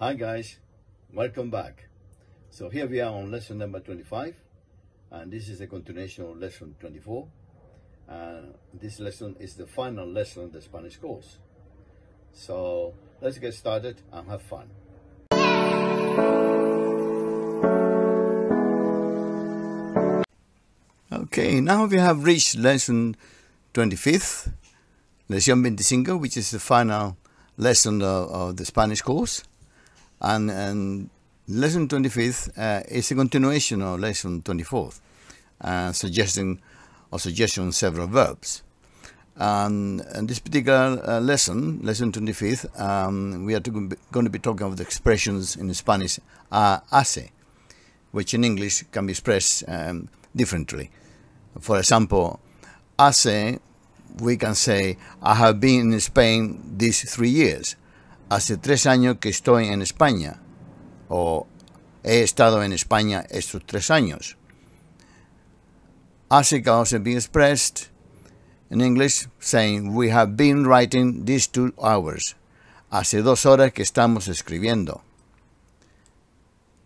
Hi guys, welcome back. So here we are on lesson number 25 and this is a continuation of lesson 24 and this lesson is the final lesson of the Spanish course. So let's get started and have fun. Okay, now we have reached lesson 25, lesson 25 which is the final lesson of, of the Spanish course and, and lesson twenty fifth uh, is a continuation of lesson twenty fourth, uh, suggesting or suggestion several verbs. And, in this particular uh, lesson, lesson twenty fifth, um, we are to be, going to be talking about the expressions in Spanish, uh, hace, which in English can be expressed um, differently. For example, hace, we can say, I have been in Spain these three years. hace tres años que estoy en España o he estado en España estos tres años. Hace que be expressed in English saying we have been writing these two hours. Hace dos horas que estamos escribiendo.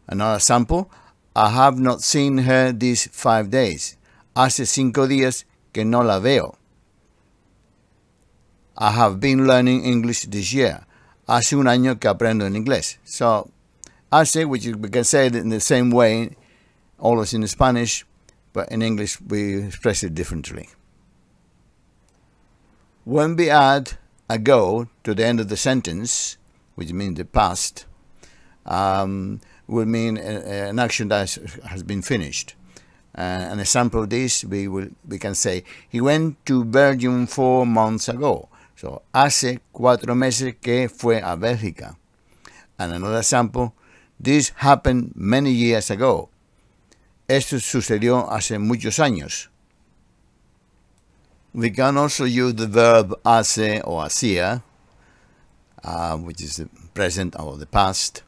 Another sample, I have not seen her these five days. Hace cinco días que no la veo. I have been learning English this year. hace un año que aprendo en inglés. So, hace, which we can say it in the same way, always in Spanish, but in English we express it differently. When we add ago to the end of the sentence, which means the past, um, will mean uh, an action that has been finished. Uh, an example of this, we, will, we can say, he went to Belgium four months ago. So, hace cuatro meses que fue a Bélgica. And another example: this happened many years ago. Esto sucedió hace muchos años. We can also use the verb hace or hacía, uh, which is the present or the past,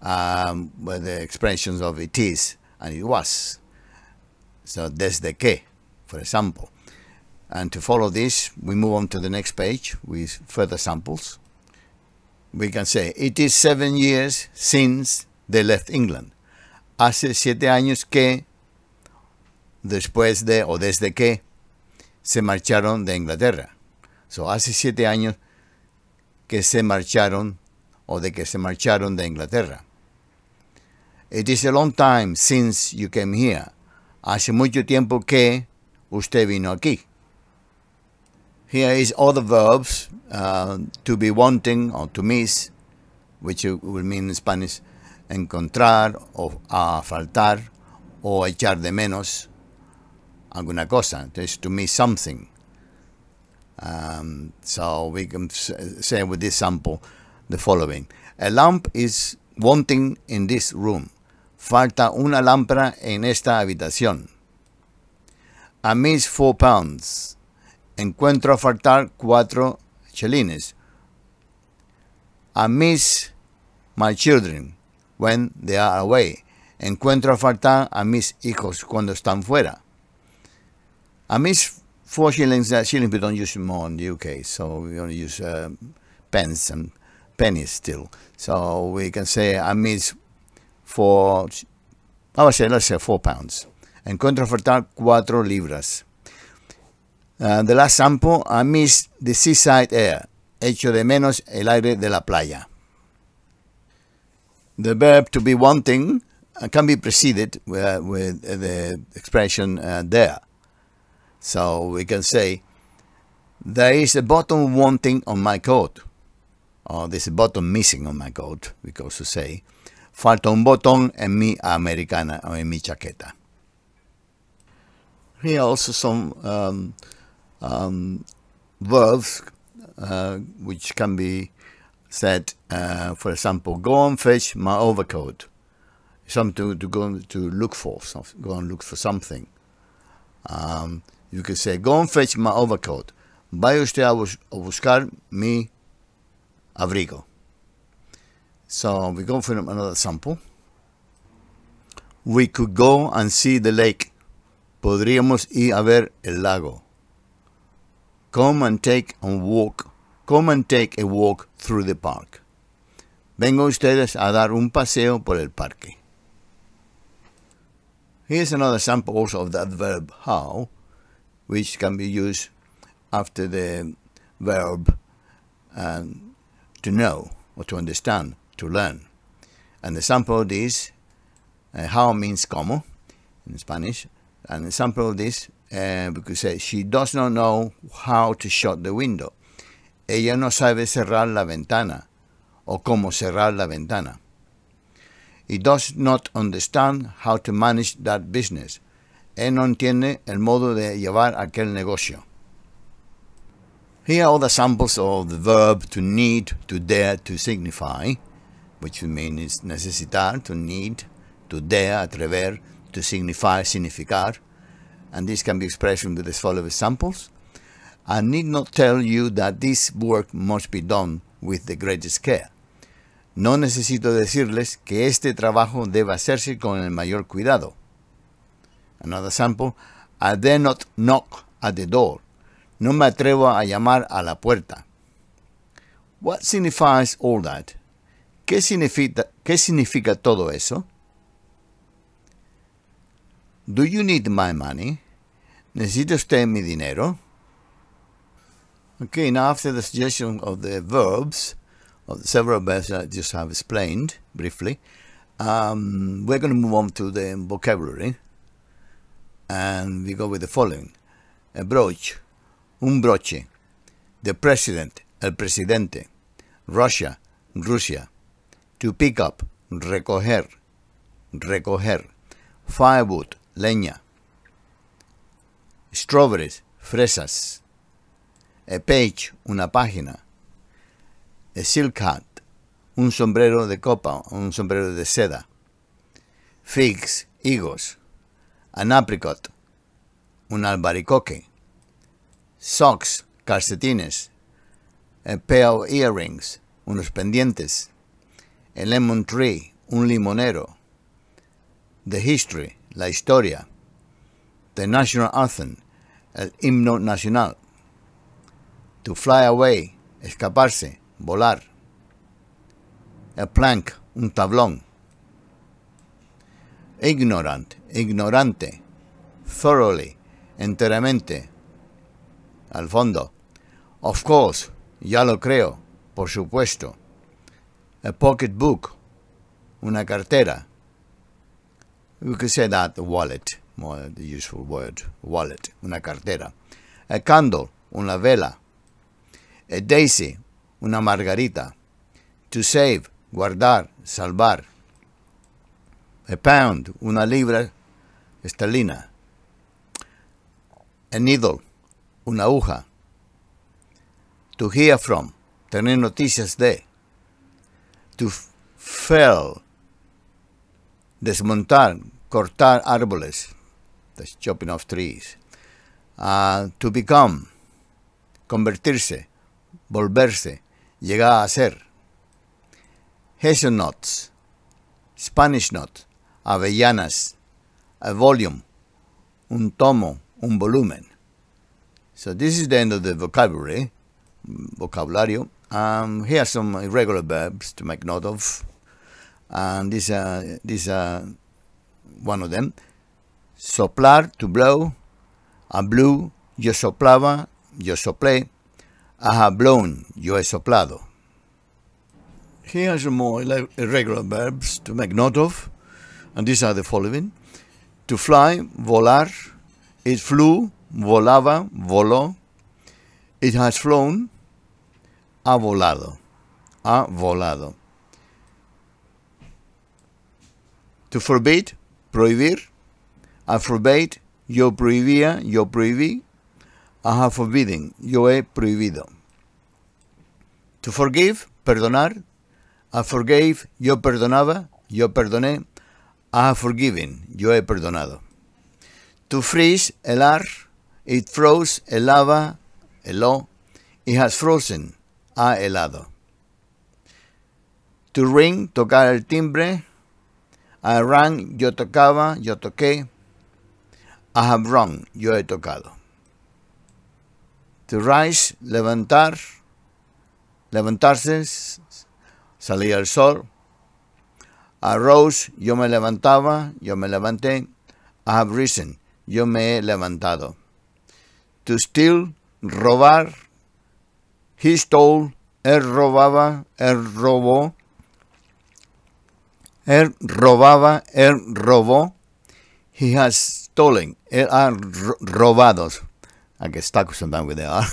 um, with the expressions of it is and it was. So, desde que, for example. And to follow this, we move on to the next page with further samples. We can say, it is seven years since they left England. Hace siete años que, después de o desde que, se marcharon de Inglaterra. So, hace siete años que se marcharon o de que se marcharon de Inglaterra. It is a long time since you came here. Hace mucho tiempo que usted vino aquí. Here is other verbs, uh, to be wanting or to miss, which will mean in Spanish, encontrar o a uh, faltar o echar de menos alguna cosa. There's to miss something. Um, so we can say with this sample the following. A lamp is wanting in this room. Falta una lámpara en esta habitación. I miss four pounds encuentro a faltar cuatro chelines. I miss my children when they are away. Encuentro a faltar a mis hijos cuando están fuera. I miss four shillings, uh, shillings we don't use more in the UK, so we only use uh, pence and pennies still. So we can say I miss four, oh, I would say, let's say four pounds. Encuentro a faltar cuatro libras. Uh, the last sample, I miss the seaside air. Echo de menos el aire de la playa. The verb to be wanting uh, can be preceded uh, with, with the expression uh, there. So we can say, there is a button wanting on my coat. Or there's a button missing on my coat, we go to say. Falta un botón en mi americana or en mi chaqueta. Here also some um, um, verbs uh, which can be said, uh, for example, go and fetch my overcoat. Something to, to go to look for, go and look for something. Um, you could say, go and fetch my overcoat. Vaya usted a, bus a buscar mi abrigo. So we go for another sample. We could go and see the lake. Podríamos ir a ver el lago. Come and take a walk. Come and take a walk through the park. Vengo ustedes a dar un paseo por el parque. Here's another sample also of the adverb how, which can be used after the verb um, to know or to understand, to learn. And the sample of this, uh, how means como in Spanish, and the sample of this eh, because eh, she does not know how to shut the window. Ella no sabe cerrar la ventana o cómo cerrar la ventana. He does not understand how to manage that business. Él no entiende el modo de llevar aquel negocio. Here are the samples of the verb to need, to dare, to signify, which means necesitar, to need, to dare, atrever, to signify, significar and this can be expressed with the following samples. I need not tell you that this work must be done with the greatest care. No necesito decirles que este trabajo debe hacerse con el mayor cuidado. Another sample, I dare not knock at the door. No me atrevo a llamar a la puerta. What signifies all that? ¿Qué significa, ¿Qué significa todo eso? Do you need my money? Necesita usted mi dinero? Okay, now after the suggestion of the verbs, of the several verbs I just have explained briefly, um, we're going to move on to the vocabulary. And we go with the following. A brooch, un broche. The president, el presidente. Russia, Rusia. To pick up, recoger, recoger. Firewood, leña. strawberries, fresas. A eh, page, una página. A eh, silk hat, un sombrero de copa, un sombrero de seda. Figs, higos. An apricot, un albaricoque. Socks, calcetines. A eh, pair earrings, unos pendientes. A lemon tree, un limonero. The history, la historia. The national anthem, el himno nacional. To fly away, escaparse, volar. A plank, un tablón. Ignorant, ignorante. Thoroughly, enteramente. Al fondo. Of course, ya lo creo, por supuesto. A pocketbook, una cartera. You could say that wallet more the useful word, wallet, una cartera. A candle, una vela. A daisy, una margarita. To save, guardar, salvar. A pound, una libra esterlina. A needle, una aguja. To hear from, tener noticias de. To fell, desmontar, cortar árboles. that's chopping off trees, uh, to become, convertirse, volverse, llegar a ser. Hazelnuts, Spanish nut, avellanas, a volume, un tomo, un volumen. So this is the end of the vocabulary, vocabulario. Um, here are some irregular verbs to make note of. And this, uh, this uh, one of them soplar, to blow, a blew, yo soplaba, yo soplé, I have blown, yo he soplado. Here are some more irregular verbs to make note of, and these are the following. To fly, volar, it flew, volaba, voló, it has flown, ha volado, ha volado. To forbid, prohibir, forbade, yo prohibía, yo prohibí. I have forbidden, yo he prohibido. To forgive, perdonar. I forgave, yo perdonaba, yo perdoné. I have forgiven, yo he perdonado. To freeze, helar. It froze, helaba, heló. It has frozen, ha helado. To ring, tocar el timbre. I rang, yo tocaba, yo toqué. I have rung, yo he tocado. To rise, levantar, levantarse, Salir al sol. I rose, yo me levantaba, yo me levanté. I have risen, yo me he levantado. To steal, robar. He stole, él er robaba, él er robó. Él er robaba, él robó. He has stolen, They are robados. I get stuck sometimes with that.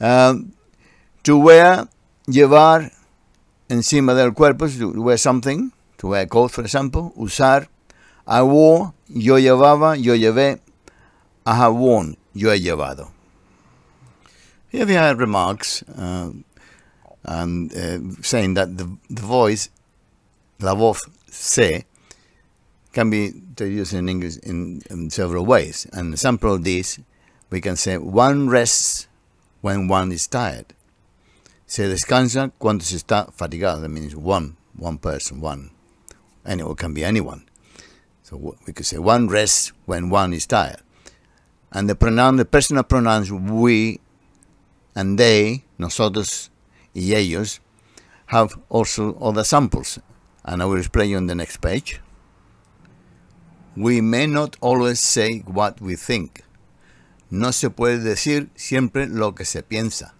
um, to wear, llevar encima del cuerpo, to wear something, to wear a coat, for example, usar. I wore, yo llevaba, yo llevé. I have worn, yo he llevado. Here we have remarks uh, and uh, saying that the, the voice, la voz, se, can be traduced in English in, in several ways. An example of this, we can say one rests when one is tired. Se descansa cuando se está fatigado. That means one, one person, one. And it can be anyone. So we could say one rests when one is tired. And the pronoun, the personal pronouns we and they, nosotros y ellos, have also other samples. And I will explain you on the next page. We may not always say what we think. No se puede decir siempre lo que se piensa.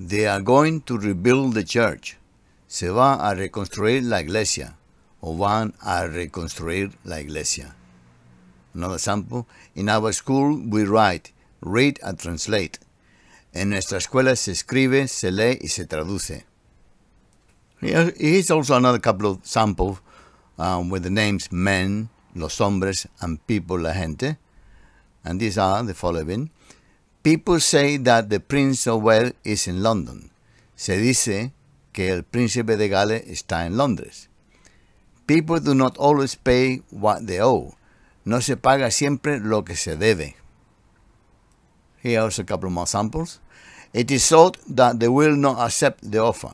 They are going to rebuild the church. Se va a reconstruir la iglesia. O van a reconstruir la iglesia. Another sample. In our school we write, read and translate. En nuestra escuela se escribe, se lee y se traduce. Here's also another couple of samples um, with the names men, los hombres, and people, la gente. And these are the following. People say that the Prince of Wales is in London. Se dice que el Príncipe de Gales está en Londres. People do not always pay what they owe. No se paga siempre lo que se debe. Here are a couple more samples. It is thought that they will not accept the offer.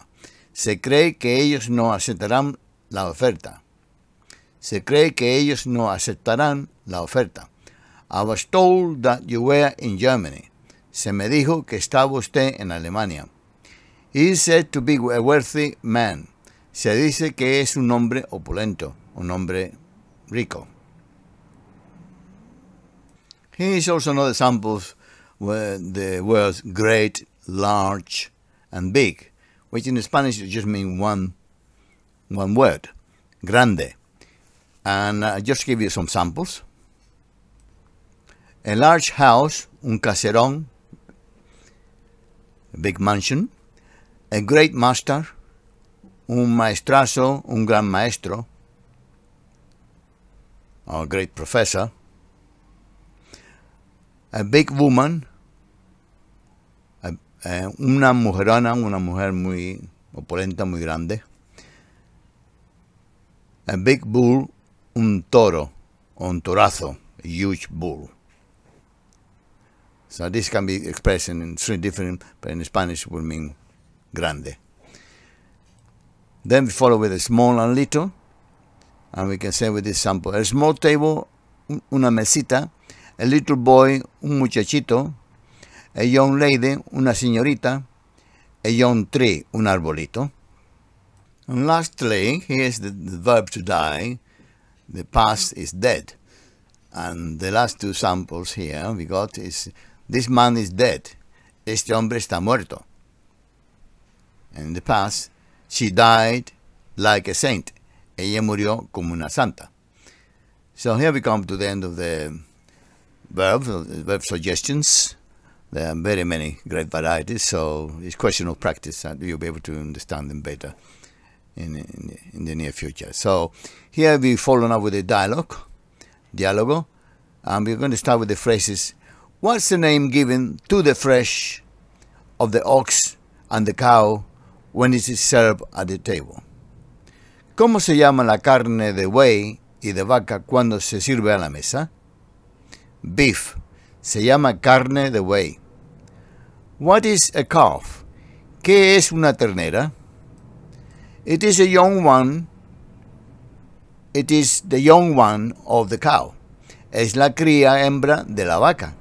Se cree que ellos no aceptarán la oferta. se cree que ellos no aceptarán la oferta. I was told that you were in Germany. Se me dijo que estaba usted en Alemania. He is said to be a wealthy man. Se dice que es un hombre opulento, un hombre rico. Here is also another example where the words great, large, and big, which in Spanish just mean one, one word, grande and uh, just give you some samples. A large house, un caserón, a big mansion, a great master, un maestrazo, un gran maestro, a great professor, a big woman, una mujerana, una mujer muy opulenta, muy grande, a big bull, un toro, un torazo, a huge bull. So this can be expressed in three different, but in Spanish will mean grande. Then we follow with a small and little, and we can say with this sample, a small table, una mesita, a little boy, un muchachito, a young lady, una señorita, a young tree, un arbolito. And lastly, here's the, the verb to die, the past is dead. And the last two samples here we got is this man is dead. Este hombre está muerto. And in the past, she died like a saint. Ella murió como una santa. So here we come to the end of the verb, verb suggestions. There are very many great varieties, so it's question of practice and you'll be able to understand them better in, in, in the near future. So here we follow up with a dialogue, dialogo, and we're going to start with the phrases. What's the name given to the flesh of the ox and the cow when it is served at the table? ¿Cómo se llama la carne de buey y de vaca cuando se sirve a la mesa? Beef. Se llama carne de buey. What is a calf? ¿Qué es una ternera? It is a young one. It is the young one of the cow. Es la cría hembra de la vaca.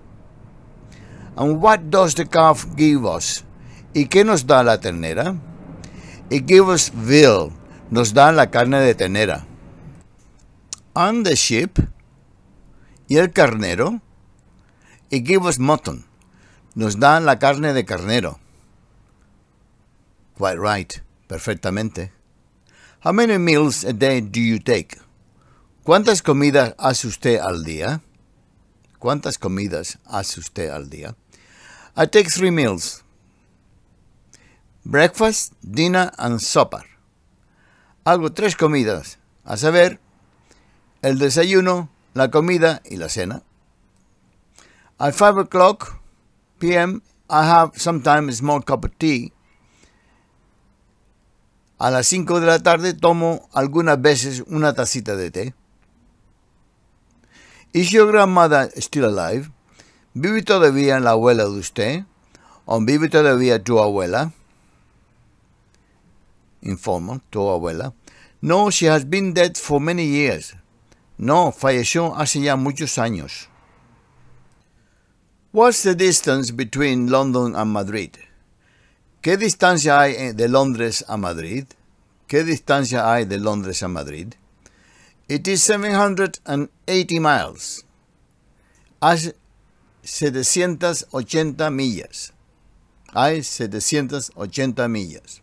And what does the calf give us? ¿Y qué nos da la ternera? It gives us veal. Nos da la carne de ternera. And the sheep. Y el carnero. It gives us mutton. Nos da la carne de carnero. Quite right. Perfectamente. How many meals a day do you take? ¿Cuántas comidas hace usted al día? ¿Cuántas comidas hace usted al día? I take three meals. Breakfast, dinner and supper. Hago tres comidas, a saber, el desayuno, la comida y la cena. At 5 o'clock p.m. I have sometimes a small cup of tea A las 5 de la tarde tomo algunas veces una tacita de té. ¿Is your grandmother still alive? ¿Vive todavía la abuela de usted? ¿O vive todavía tu abuela? Informo, tu abuela. No, she has been dead for many years. No, falleció hace ya muchos años. What's the distance between London and Madrid? ¿Qué distancia hay eh, de Londres a Madrid? ¿Qué distancia hay de Londres a Madrid? It is 780 miles. Hay 780 millas. Hay 780 millas.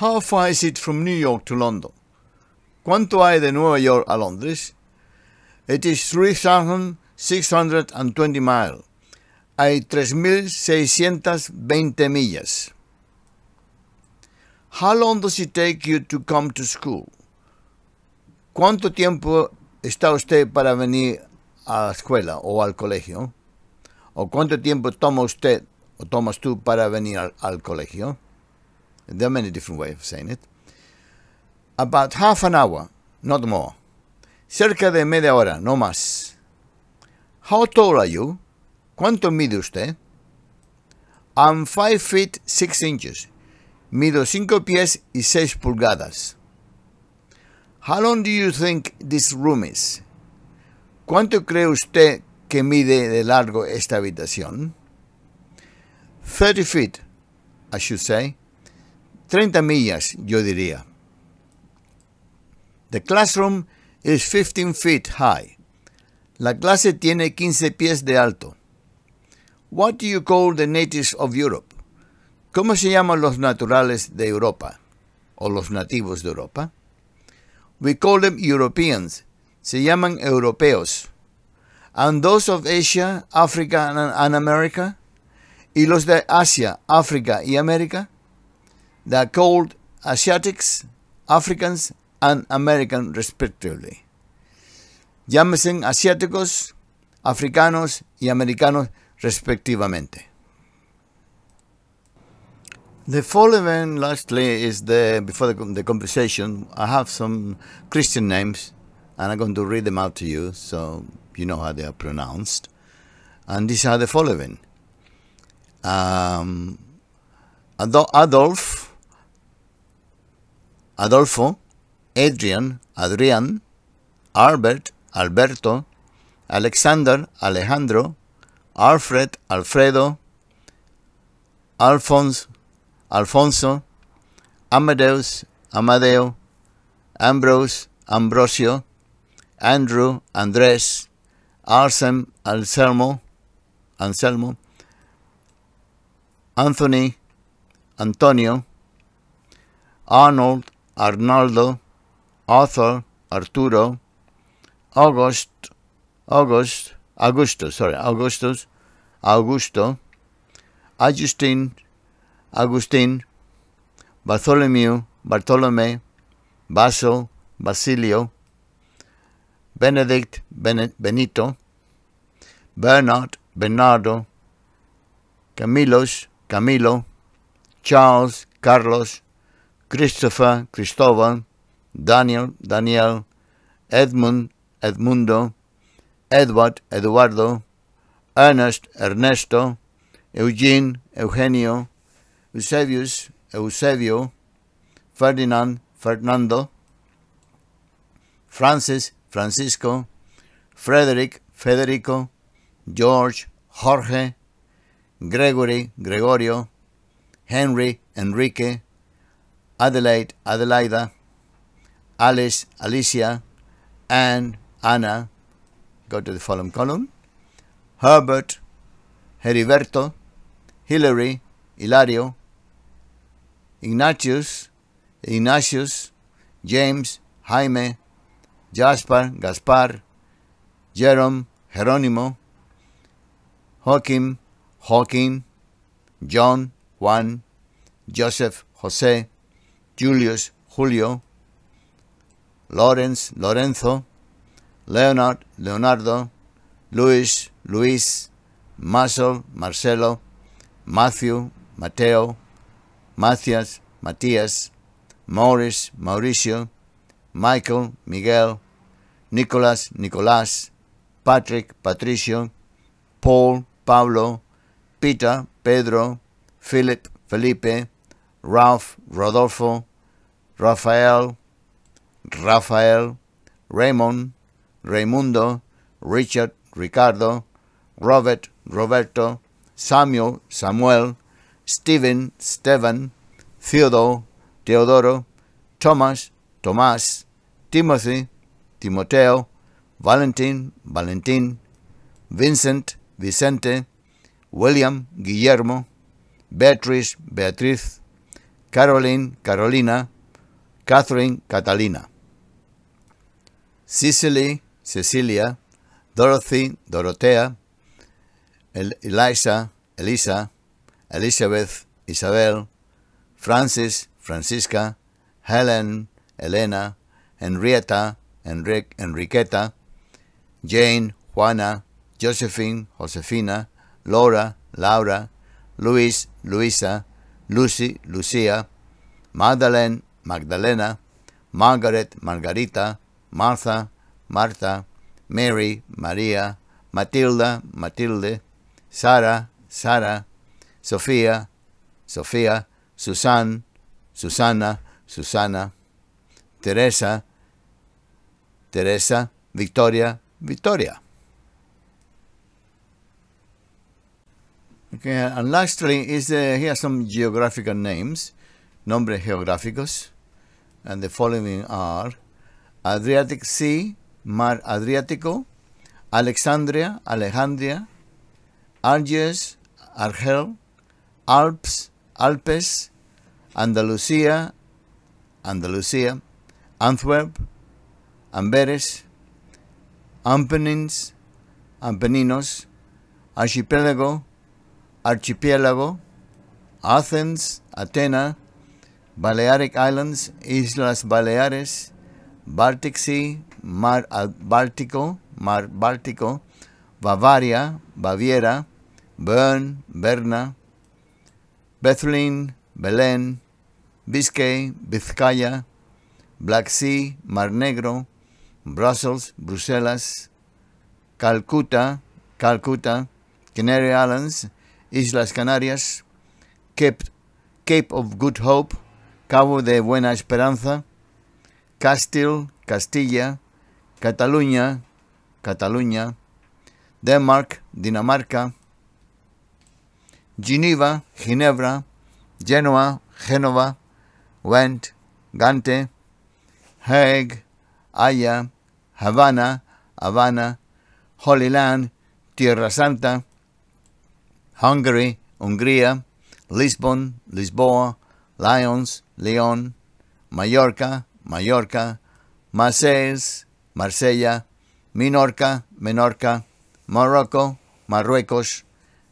How far is it from New York to London? ¿Cuánto hay de Nueva York a Londres? It is 3,620 miles. Hay 3,620 millas. How long does it take you to come to school? ¿Cuánto tiempo está usted para venir a la escuela o al colegio? ¿O cuánto tiempo toma usted o tomas tú para venir al, al colegio? There are many different ways of saying it. About half an hour, not more. Cerca de media hora, no más. How tall are you? ¿Cuánto mide usted? I'm 5 feet 6 inches. mido 5 pies y 6 pulgadas. How long do you think this room is? ¿Cuánto cree usted que mide de largo esta habitación? 30 feet, I should say. 30 millas, yo diría. The classroom is 15 feet high. La clase tiene 15 pies de alto. What do you call the natives of Europe? ¿Cómo se llaman los naturales de Europa o los nativos de Europa? We call them Europeans. Se llaman europeos. And those of Asia, Africa and, America. Y los de Asia, África y América. They are called Asiatics, Africans and Americans respectively. Llámense asiáticos, africanos y americanos respectivamente. The following, lastly, is the before the, the conversation. I have some Christian names, and I'm going to read them out to you, so you know how they are pronounced. And these are the following: um, Adolf, Adolfo, Adrian, Adrian, Albert, Alberto, Alexander, Alejandro, Alfred, Alfredo, Alphonse, Alfonso, Amadeus, Amadeo, Ambrose, Ambrosio, Andrew, Andrés, Arsem, Anselmo, Anselmo, Anthony, Antonio, Arnold, Arnaldo, Arthur, Arturo, August, August, Augusto, sorry, Augustus, Augusto, Augustine. Agustín, Bartholomew, Bartolomé, Baso, Basilio, Benedict, Benito, Bernard, Bernardo, Camilos, Camilo, Charles, Carlos, Christopher, Cristóbal, Daniel, Daniel, Edmund, Edmundo, Edward, Eduardo, Ernest, Ernesto, Eugene, Eugenio, Eusebius, Eusebio, Ferdinand, Fernando, Francis, Francisco, Frederick, Federico, George, Jorge, Gregory, Gregorio, Henry, Enrique, Adelaide, Adelaida, Alice, Alicia, Anne, Anna, go to the following column, Herbert, Heriberto, Hilary, Hilario, Ignatius, Ignatius, James, Jaime, Jasper, Gaspar, Jerome, Jerónimo, Joaquín, Joaquín, John, Juan, Joseph, José, Julius, Julio, Lawrence, Lorenzo, Leonard, Leonardo, Luis, Luis, Marcel, Marcelo, Matthew, Mateo, Matías, Matías, Maurice, Mauricio, Michael, Miguel, Nicolás, Nicolás, Patrick, Patricio, Paul, Pablo, Peter, Pedro, Philip, Felipe, Ralph, Rodolfo, Rafael, Rafael, Raymond, Raimundo, Richard, Ricardo, Robert, Roberto, Samuel, Samuel, Steven, Steven, Theodore, Teodoro, Thomas, Tomás, Timothy, Timoteo, Valentin, Valentín, Vincent, Vicente, William, Guillermo, Beatriz, Beatriz, Caroline, Carolina, Catherine, Catalina, Cecily, Cecilia, Dorothy, Dorotea, Elisa, Eliza, Elisa, Elizabeth, Isabel, Francis, Francisca, Helen, Elena, Henrietta, Enric, Enriqueta, Jane, Juana, Josephine, Josefina, Laura, Laura, Luis, Luisa, Lucy, Lucia, Magdalene, Magdalena, Margaret, Margarita, Martha, Marta, Mary, Maria, Matilda, Matilde, Sara, Sarah, Sophia, Sophia, Susan, Susana, Susana, Teresa, Teresa, Victoria, Victoria. Okay, and lastly is here are some geographical names, nombres geográficos, and the following are Adriatic Sea, Mar Adriático, Alexandria, Alejandria, Algiers, Argel, Alps, Alpes, Andalucía, Andalucía, Antwerp, Amberes, Ampenins, Ampeninos, Archipelago, Archipiélago, Athens, Atena, Balearic Islands, Islas Baleares, Baltic Sea, Mar Báltico, Mar Báltico, Bavaria, Baviera, Bern, Berna, Bethlehem, Belén, Biscay, Vizcaya, Black Sea, Mar Negro, Brussels, Bruselas, Calcuta, Calcuta, Canary Islands, Islas Canarias, Cape, Cape of Good Hope, Cabo de Buena Esperanza, Castile, Castilla, Cataluña, Cataluña, Denmark, Dinamarca, Geneva, Ginebra, Genoa, Genova, Ghent, Gante, Hague, Haya, Havana, Havana, Holy Land, Tierra Santa, Hungary, Hungría, Lisbon, Lisboa, Lyons, Lyon, Mallorca, Mallorca, Marseilles, Marsella, Minorca, Menorca, Morocco, Marruecos,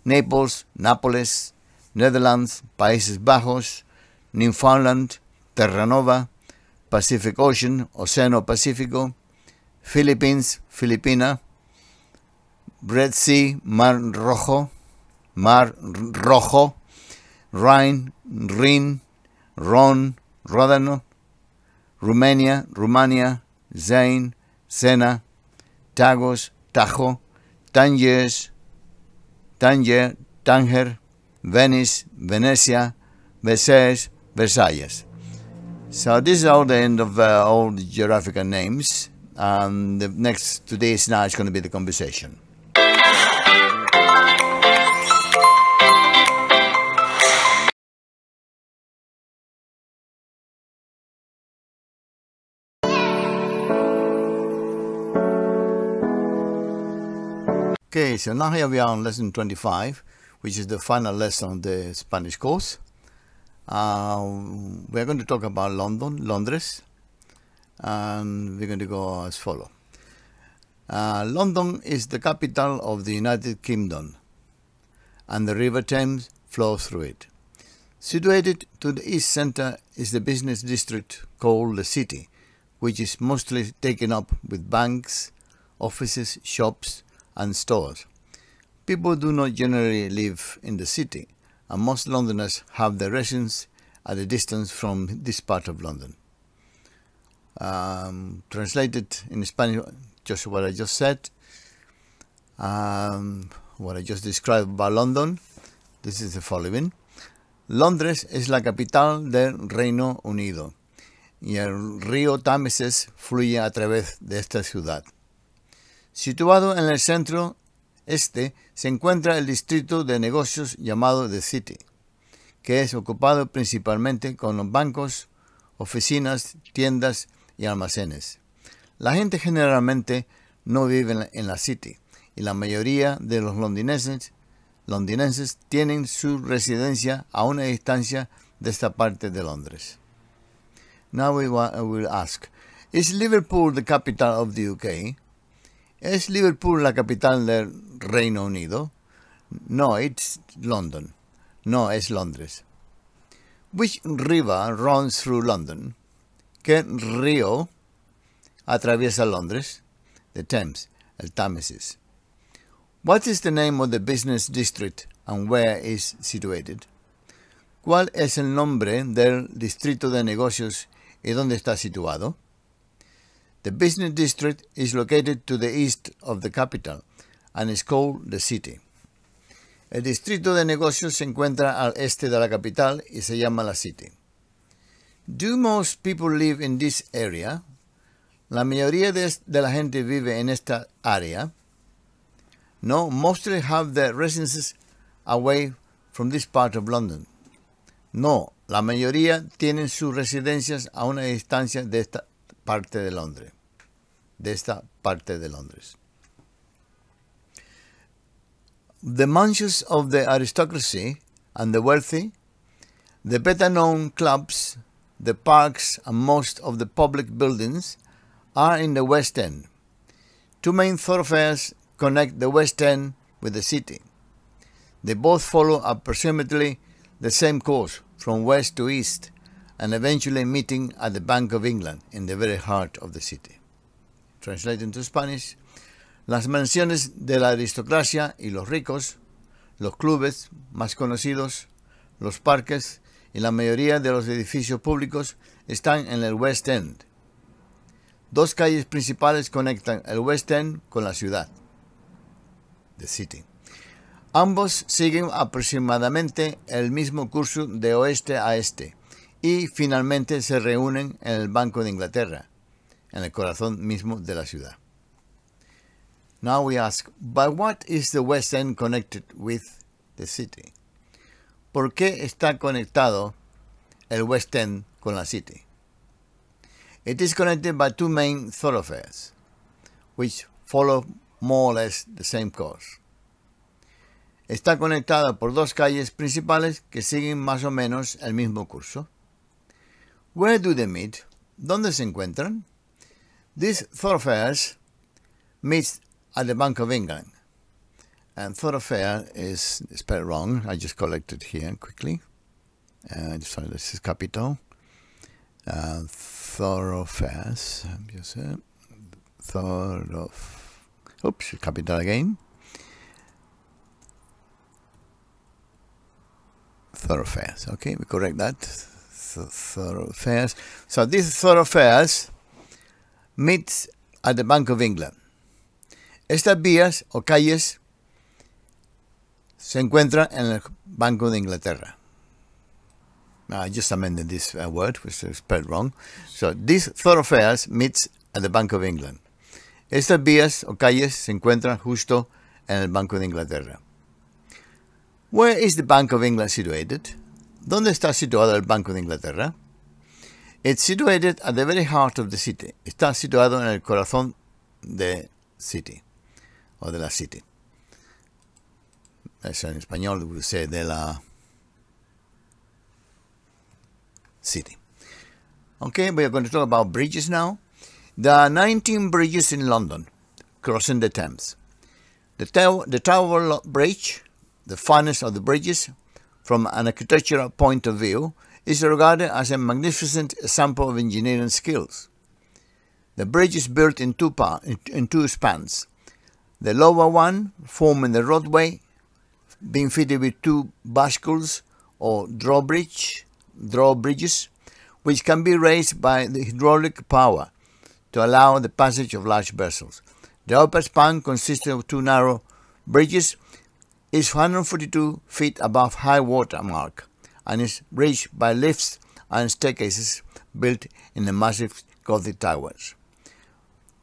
Naples, Nápoles, Netherlands, Países Bajos, Newfoundland, Terranova, Pacific Ocean, Océano Pacífico, Philippines, Filipina, Red Sea, Mar Rojo, Mar Rojo, Rhine, Rin, Ron, Ródano, Rumania, Rumania, Zain, Sena, Tagos, Tajo, Tangiers, Tanger, Tanger, Venice, Venetia, Versailles, Versailles. So this is all the end of uh, all the geographical names. and the next today's now is going to be the conversation. Okay, so now here we are on lesson 25, which is the final lesson of the Spanish course. Uh, we're going to talk about London, Londres, and we're going to go as follow. Uh, London is the capital of the United Kingdom, and the River Thames flows through it. Situated to the east centre is the business district called the City, which is mostly taken up with banks, offices, shops, and stores. People do not generally live in the city, and most Londoners have their residence at a distance from this part of London. Um, translated in Spanish, just what I just said, um, what I just described about London, this is the following. Londres es la capital del Reino Unido y el río Támesis fluye a través de esta ciudad. Situado en el centro este se encuentra el distrito de negocios llamado The City, que es ocupado principalmente con los bancos, oficinas, tiendas y almacenes. La gente generalmente no vive en la, City y la mayoría de los londinenses, londinenses tienen su residencia a una distancia de esta parte de Londres. Now we will ask, is Liverpool the capital of the UK? ¿Es Liverpool la capital del Reino Unido? No, it's London. No, es Londres. Which river runs through London? ¿Qué río atraviesa Londres? The Thames, el Támesis. What is the name of the business district and where is situated? ¿Cuál es el nombre del distrito de negocios y dónde está situado? The business district is located to the east of the capital and is called the city. El distrito de negocios se encuentra al este de la capital y se llama la city. Do most people live in this area? La mayoría de, la gente vive en esta área. No, mostly have their residences away from this part of London. No, la mayoría tienen sus residencias a una distancia de esta parte de Londres de esta parte de Londres. The mansions of the aristocracy and the wealthy, the better known clubs, the parks, and most of the public buildings are in the West End. Two main thoroughfares connect the West End with the city. They both follow approximately the same course from west to east and eventually meeting at the Bank of England in the very heart of the city. into Spanish, las mansiones de la aristocracia y los ricos, los clubes más conocidos, los parques y la mayoría de los edificios públicos están en el West End. Dos calles principales conectan el West End con la ciudad, the city. Ambos siguen aproximadamente el mismo curso de oeste a este y finalmente se reúnen en el Banco de Inglaterra and corazón mismo de la ciudad. Now we ask, by what is the West End connected with the city? ¿Por qué está conectado el West End con la city? It is connected by two main thoroughfares, which follow more or less the same course. Está conectada por dos calles principales que siguen más o menos el mismo curso. Where do they meet? ¿Dónde se encuentran? These thoroughfares meet at the Bank of England. And thoroughfare is spelled wrong. I just collected here quickly. Uh, sorry, this is capital. Uh, thoroughfares. Um, just, uh, thorough. Oops, capital again. Thoroughfares. Okay, we correct that. Th thoroughfares. So these thoroughfares meets at the Bank of England. Estas vías o calles se encuentran en el Banco de Inglaterra. Ah, I just amended this uh, word, which is spelled wrong. So, these thoroughfares meets at the Bank of England. Estas vías o calles se encuentran justo en el Banco de Inglaterra. Where is the Bank of England situated? ¿Dónde está situado el Banco de Inglaterra? It's situated at the very heart of the city. Está situado en el corazón de city o de la city. Eso en español we say de la city. Okay, we are going to talk about bridges now. There are 19 bridges in London crossing the Thames. The, the Tower Bridge, the finest of the bridges, from an architectural point of view, is regarded as a magnificent example of engineering skills. The bridge is built in two, in two spans, the lower one forming the roadway, being fitted with two bascules or drawbridge, drawbridges, which can be raised by the hydraulic power to allow the passage of large vessels. The upper span consisting of two narrow bridges is 142 feet above high water mark and is reached by lifts and staircases built in the massive Gothic towers,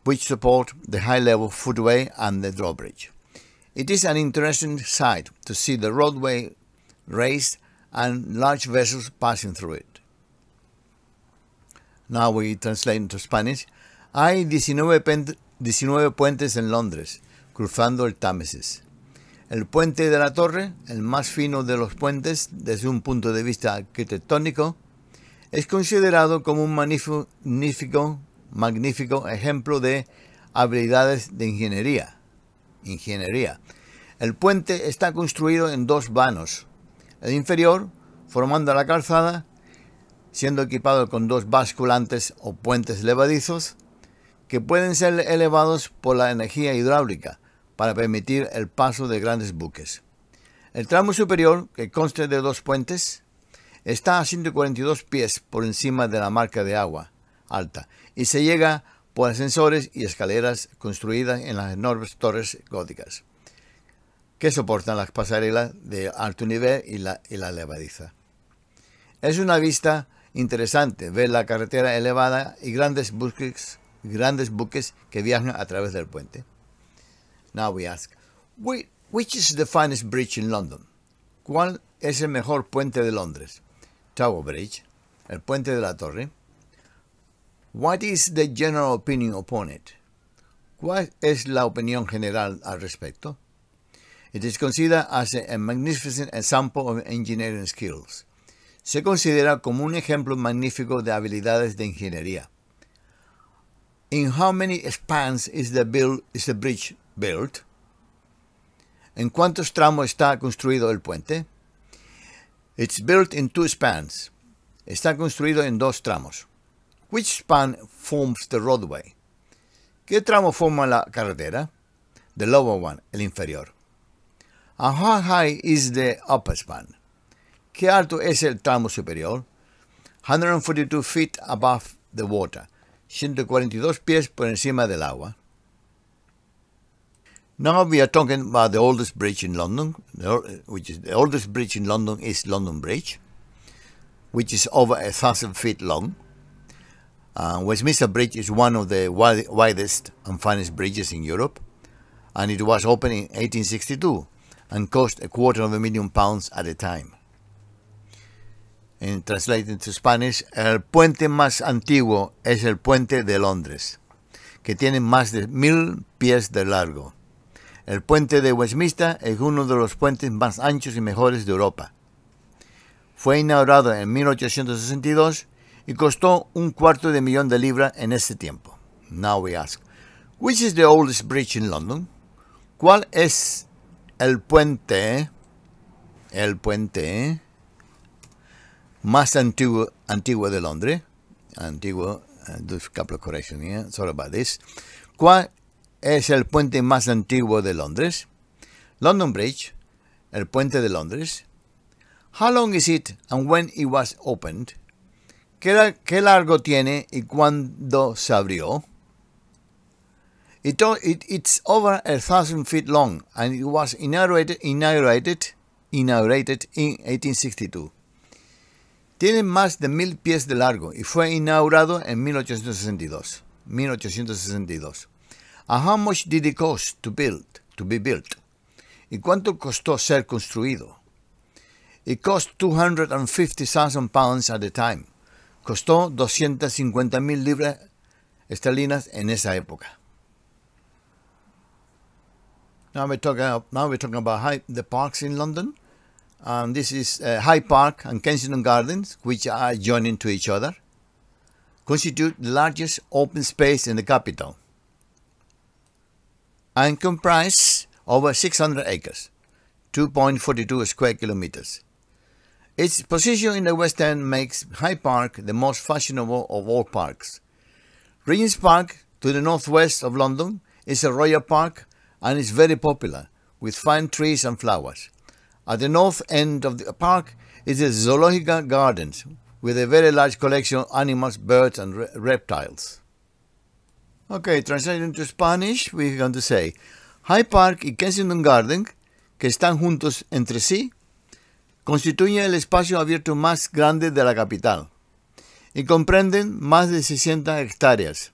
which support the high-level footway and the drawbridge. It is an interesting sight to see the roadway raised and large vessels passing through it. Now we translate into Spanish. Hay 19, puentes en Londres, cruzando el Támesis. El puente de la torre, el más fino de los puentes desde un punto de vista arquitectónico, es considerado como un magnífico, ejemplo de habilidades de ingeniería. ingeniería. El puente está construido en dos vanos, el inferior formando la calzada, siendo equipado con dos basculantes o puentes levadizos que pueden ser elevados por la energía hidráulica para permitir el paso de grandes buques. El tramo superior, que consta de dos puentes, está a 142 pies por encima de la marca de agua alta y se llega por ascensores y escaleras construidas en las enormes torres góticas que soportan las pasarelas de alto nivel y la, levadiza. Es una vista interesante ver la carretera elevada y grandes buques, grandes buques que viajan a través del puente. Now we ask, which is the finest bridge in London? ¿Cuál es el mejor puente de Londres? Tower Bridge, el puente de la torre. What is the general opinion upon it? ¿Cuál es la opinión general al respecto? It is considered as a, magnificent example of engineering skills. Se considera como un ejemplo magnífico de habilidades de ingeniería. In how many spans is the, build, is the bridge built? ¿En cuántos tramos está construido el puente? It's built in two spans. Está construido en dos tramos. Which span forms the roadway? ¿Qué tramo forma la carretera? The lower one, el inferior. And how high is the upper span? ¿Qué alto es el tramo superior? 142 feet above the water. 142 pies por encima del agua. Now we are talking about the oldest bridge in London, which is the oldest bridge in London is London Bridge, which is over a thousand feet long. Uh, Westminster Bridge is one of the widest and finest bridges in Europe, and it was opened in 1862 and cost a quarter of a million pounds at the time. In translating to Spanish, el puente más antiguo es el puente de Londres, que tiene más de mil pies de largo. El puente de Westminster es uno de los puentes más anchos y mejores de Europa. Fue inaugurado en 1862 y costó un cuarto de millón de libras en ese tiempo. Now we ask, which is the oldest bridge in London? ¿Cuál es el puente, el puente más antiguo, antiguo de Londres? Antiguo, uh, do couple of here, sorry about this es el puente más antiguo de Londres. London Bridge, el puente de Londres. How long is it and when it was opened? ¿Qué, largo tiene y cuándo se abrió? it's over a thousand feet long and it was inaugurated, inaugurated, inaugurated in 1862. Tiene más de mil pies de largo y fue inaugurado en 1862. 1862. And how much did it cost to build, to be built? ¿Y cuánto costó ser construido? It cost 250,000 pounds at the time. Costó 250 mil libras esterlinas en esa época. Now we're talking, now we're talking about high, the parks in London. and this is uh, Hyde Park and Kensington Gardens, which are joining to each other, constitute the largest open space in the capital and comprise over 600 acres, 2.42 square kilometers. Its position in the West End makes High Park the most fashionable of all parks. Regent's Park, to the northwest of London, is a royal park and is very popular, with fine trees and flowers. At the north end of the park is the Zoological Gardens, with a very large collection of animals, birds and re reptiles. Okay, translating into Spanish, we're going to say High Park y Kensington Garden, que están juntos entre sí, constituyen el espacio abierto más grande de la capital y comprenden más de 60 hectáreas,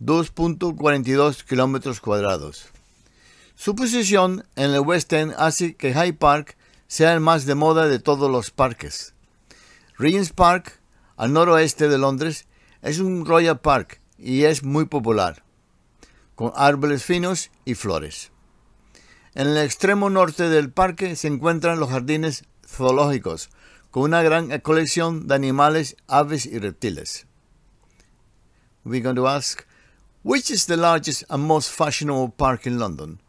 2.42 kilómetros cuadrados. Su posición en el West End hace que High Park sea el más de moda de todos los parques. Regent's Park, al noroeste de Londres, es un Royal Park y es muy popular, con árboles finos y flores. En el extremo norte del parque se encuentran los jardines zoológicos, con una gran colección de animales, aves y reptiles. We're going to ask, which is the largest and most fashionable park in London?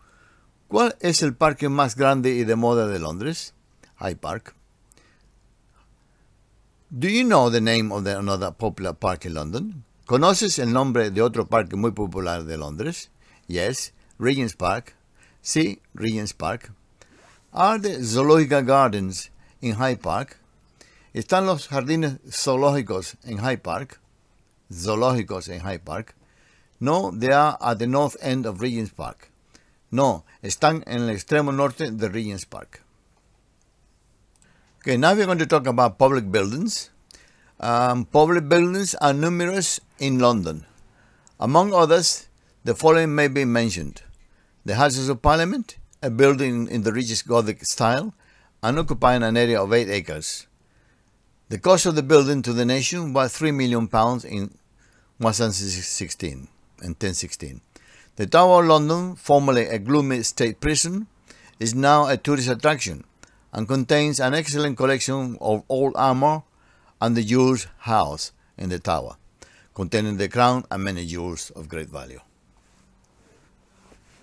¿Cuál es el parque más grande y de moda de Londres? High Park. Do you know the name of another popular park in London? ¿Conoces el nombre de otro parque muy popular de Londres? Yes, Regent's Park. Sí, Regent's Park. Are the Zoological Gardens in Hyde Park? ¿Están los jardines zoológicos en Hyde Park? Zoológicos en Hyde Park. No, they are at the north end of Regent's Park. No, están en el extremo norte de Regent's Park. Okay, now we're going to talk about public buildings. Um, public buildings are numerous in London. Among others, the following may be mentioned. The Houses of Parliament, a building in the richest Gothic style and occupying an area of 8 acres. The cost of the building to the nation was 3 million pounds in 1016 and 1016. The Tower of London, formerly a gloomy state prison, is now a tourist attraction and contains an excellent collection of old armor and the Jewel's house in the tower. containing the crown and many jewels of great value.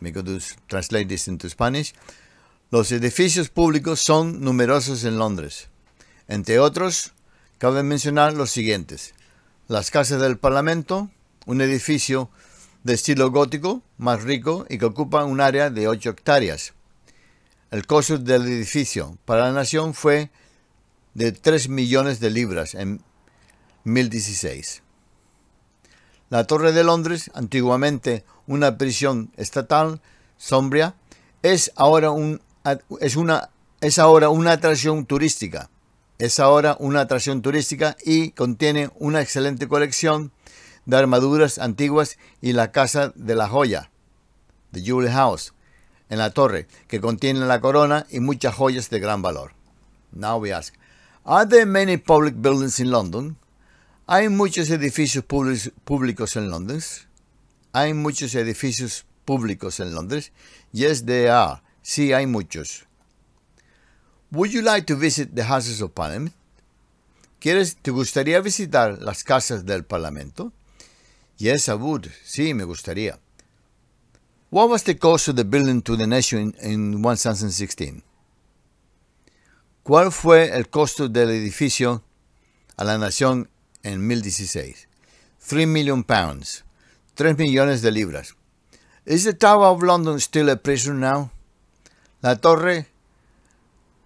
Me Los edificios públicos son numerosos en Londres. Entre otros, cabe mencionar los siguientes. Las casas del Parlamento, un edificio de estilo gótico más rico y que ocupa un área de 8 hectáreas. El costo del edificio para la nación fue de 3 millones de libras en 2016. La Torre de Londres, antiguamente una prisión estatal sombria, es ahora, una, es ahora una atracción turística. Es ahora una atracción turística y contiene una excelente colección de armaduras antiguas y la Casa de la Joya, The Jewel House, en la torre, que contiene la corona y muchas joyas de gran valor. Now we ask, are there many public buildings in London? Hay muchos edificios públicos en Londres. Hay muchos edificios públicos en Londres. Yes, there are. Sí, hay muchos. Would you like to visit the Houses of Parliament? ¿Quieres, ¿Te gustaría visitar las casas del Parlamento? Yes, I would. Sí, me gustaría. What was the cost of the building to the nation in, in 2016? ¿Cuál fue el costo del edificio a la nación en 1016. 3 million pounds. 3 millones de libras. Is the Tower of London still a prison now? La torre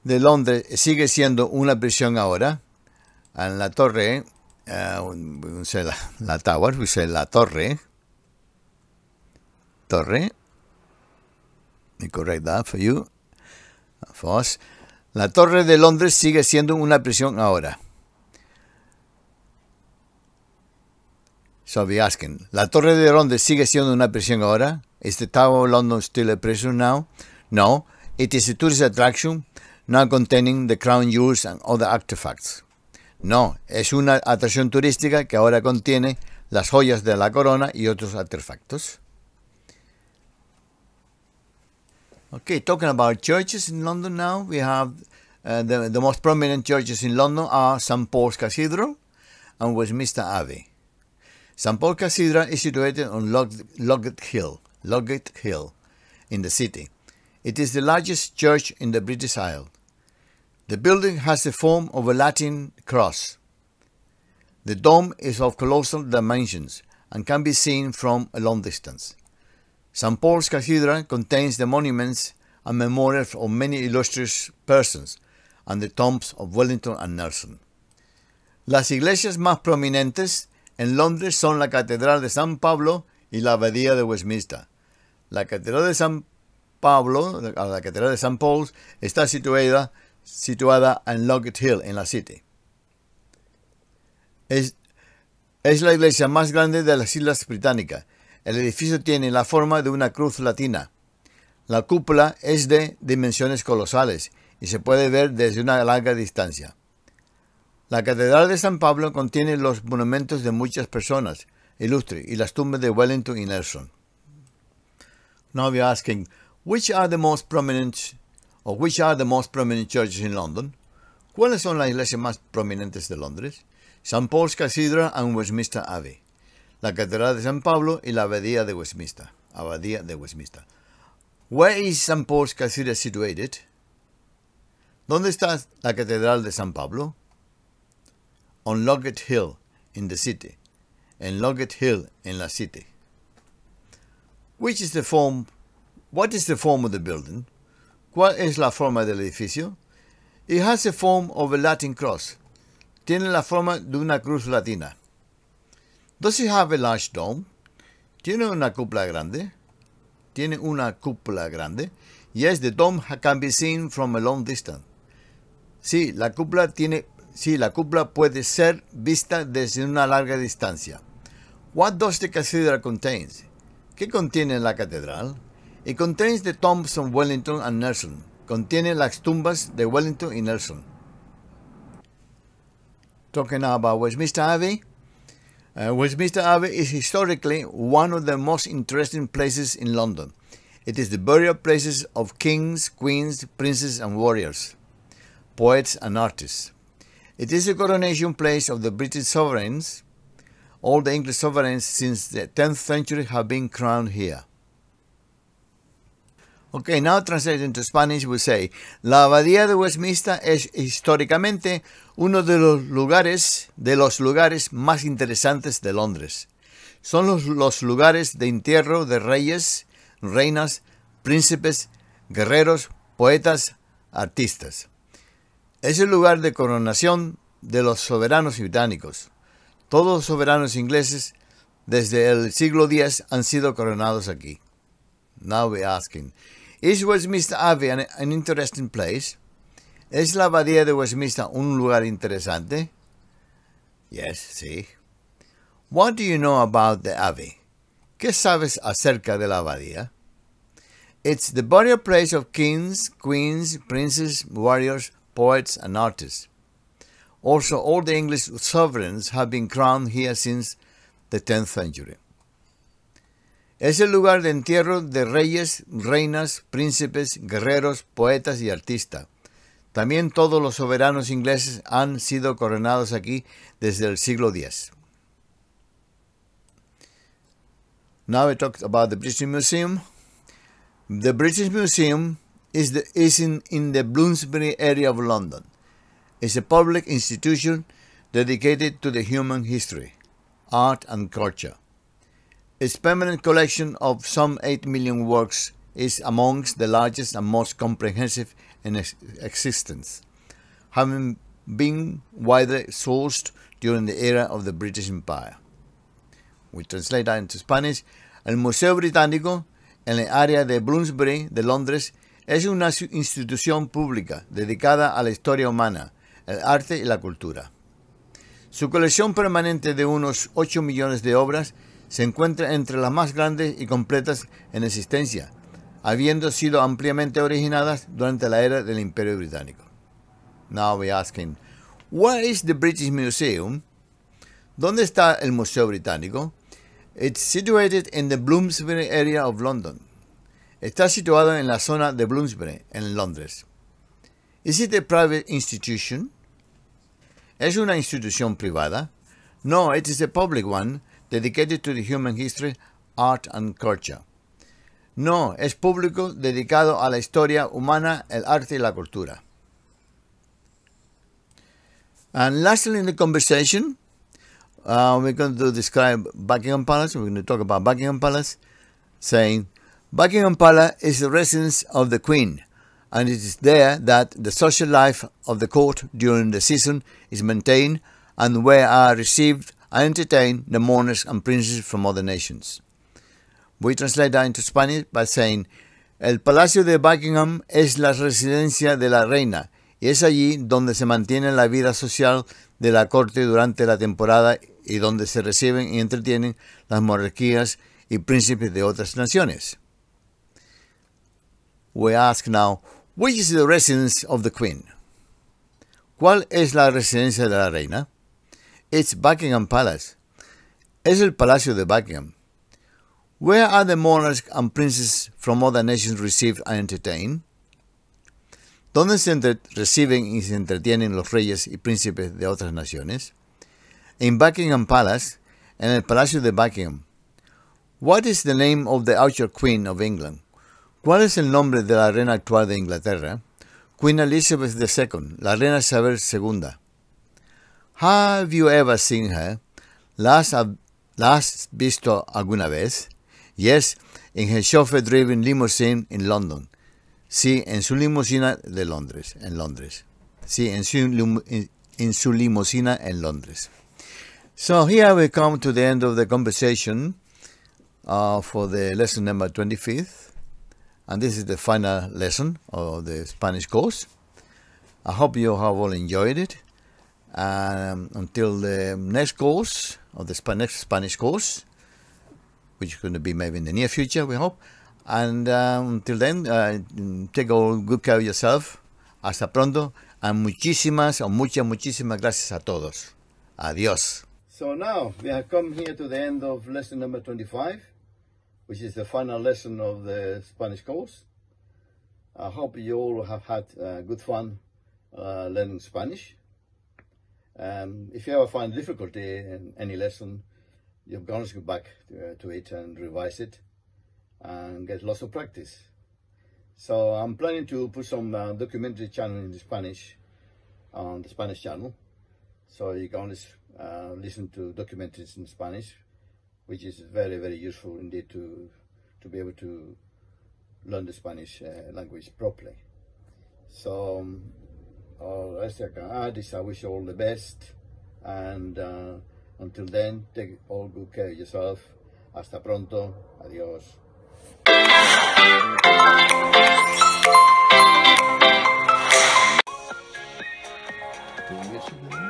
de Londres sigue siendo una prisión ahora. En ah, la torre, uh, la, la tower, la torre. Torre. Me correct that for you. La torre de Londres sigue siendo una prisión ahora. So be asking. ¿La Torre de Londres sigue siendo una prisión ahora? Is the Tower of London still a prison now? No. It is a tourist attraction now containing the crown jewels and other artifacts. No, es una atracción turística que ahora contiene las joyas de la corona y otros artefactos. Okay, talking about churches in London now, we have uh, the, the most prominent churches in London are St. Paul's Cathedral and Westminster Abbey. St. Paul Cathedral is situated on Loggett Hill, Loggett Hill in the city. It is the largest church in the British Isles. The building has the form of a Latin cross. The dome is of colossal dimensions and can be seen from a long distance. St. Paul's Cathedral contains the monuments and memorials of many illustrious persons and the tombs of Wellington and Nelson. Las iglesias más prominentes En Londres son la Catedral de San Pablo y la Abadía de Westminster. La Catedral de San Pablo, la Catedral de San Paul's, está situada, situada en Locket Hill, en la City. es la iglesia más grande de las Islas Británicas. El edificio tiene la forma de una cruz latina. La cúpula es de dimensiones colosales y se puede ver desde una larga distancia. La Catedral de San Pablo contiene los monumentos de muchas personas ilustres y las tumbas de Wellington y Nelson. Now we asking, which are the most prominent or which are the most prominent churches in London? ¿Cuáles son las iglesias más prominentes de Londres? San Paul's Cathedral and Westminster Abbey. La Catedral de San Pablo y la Abadía de Westminster. Abadía de Westminster. Where is St. Paul's Cathedral situated? ¿Dónde está la Catedral de San Pablo? on Logget Hill in the city and Logget Hill in La City. Which is the form? What is the form of the building? ¿Cuál es la forma del edificio? It has the form of a Latin cross. Tiene la forma de una cruz latina. Does it have a large dome? Tiene una cúpula grande. Tiene una cúpula grande. Yes, the dome can be seen from a long distance. Sí, la cúpula tiene si la cúpula puede ser vista desde una larga distancia. What does the cathedral contains? ¿Qué contiene la catedral? It contains the tombs of Wellington and Nelson. Contiene las tumbas de Wellington y Nelson. Talking about Westminster Abbey. Uh, Westminster Abbey is historically one of the most interesting places in London. It is the burial places of kings, queens, princes and warriors, poets and artists. It is a coronation place of the British sovereigns. All the English sovereigns since the 10th century have been crowned here. Okay, now translated into Spanish, we say, la abadía de Westminster es históricamente uno de los lugares, de los lugares más interesantes de Londres. Son los, los lugares de entierro de reyes, reinas, príncipes, guerreros, poetas, artistas. Es el lugar de coronación de los soberanos británicos. Todos los soberanos ingleses desde el siglo X han sido coronados aquí. Now we're asking, is Westminster Abbey an, an interesting place? ¿Es la abadía de Westminster un lugar interesante? Yes, sí. What do you know about the abbey? ¿Qué sabes acerca de la abadía? It's the burial place of kings, queens, princes, warriors, poets and artists. Also, all the English sovereigns have been crowned here since the 10th century. Es el lugar de entierro de reyes, reinas, príncipes, guerreros, poetas y artistas. También todos los soberanos ingleses han sido coronados aquí desde el siglo X. Now we talked about the British Museum. The British Museum is, the, is in, in the Bloomsbury area of London. It's a public institution dedicated to the human history, art and culture. Its permanent collection of some 8 million works is amongst the largest and most comprehensive in ex existence, having been widely sourced during the era of the British Empire. We translate that into Spanish. El Museo Británico, en el área de Bloomsbury, de Londres, Es una institución pública dedicada a la historia humana, el arte y la cultura. Su colección permanente de unos 8 millones de obras se encuentra entre las más grandes y completas en existencia, habiendo sido ampliamente originadas durante la era del Imperio Británico. Now we ask what is the British Museum? ¿Dónde está el Museo Británico? It's situated in the Bloomsbury area of London. Está situado en la zona de Bloomsbury, en Londres. ¿Es it este a private institution? ¿Es una institución privada? No, it is a public one dedicated to the human history, art and culture. No, es público dedicado a la historia humana, el arte y la cultura. And lastly in the conversation, uh, we're going to describe Buckingham Palace. We're going to talk about Buckingham Palace, saying Buckingham Palace is the residence of the Queen, and it is there that the social life of the court during the season is maintained and where are received and entertained the mourners and princes from other nations. We translate that into Spanish by saying, El Palacio de Buckingham es la residencia de la reina y es allí donde se mantiene la vida social de la corte durante la temporada y donde se reciben y entretienen las monarquías y príncipes de otras naciones we ask now, which is the residence of the Queen? ¿Cuál es la residencia de la reina? It's Buckingham Palace. Es el Palacio de Buckingham. Where are the monarchs and princes from other nations received and entertained? ¿Dónde se reciben y se entretienen los reyes y príncipes de otras naciones? In Buckingham Palace, en el Palacio de Buckingham. What is the name of the Archer Queen of England? ¿Cuál es el nombre de la reina actual de Inglaterra? Queen Elizabeth II, la reina Isabel II. Have you ever seen her? ¿La has, visto alguna vez? Yes, in her chauffeur-driven limousine in London. Sí, en su limusina de Londres, en Londres. Sí, en su, in, su limusina en Londres. So here we come to the end of the conversation uh, for the lesson number 25. And this is the final lesson of the Spanish course. I hope you have all enjoyed it. Um, until the next course, or the next Spanish course, which is going to be maybe in the near future, we hope. And um, until then, uh, take all good care of yourself. Hasta pronto. And muchísimas, or muchas, muchísimas gracias a todos. Adiós. So now we have come here to the end of lesson number 25 which is the final lesson of the Spanish course. I hope you all have had uh, good fun uh, learning Spanish. Um, if you ever find difficulty in any lesson, you've got to go back to, uh, to it and revise it and get lots of practice. So I'm planning to put some uh, documentary channel in Spanish on the Spanish channel. So you can always uh, listen to documentaries in Spanish which is very, very useful indeed to, to be able to learn the Spanish uh, language properly. So, um, all I can add is I wish you all the best. And uh, until then, take all good care of yourself. Hasta pronto. Adios. Thank you.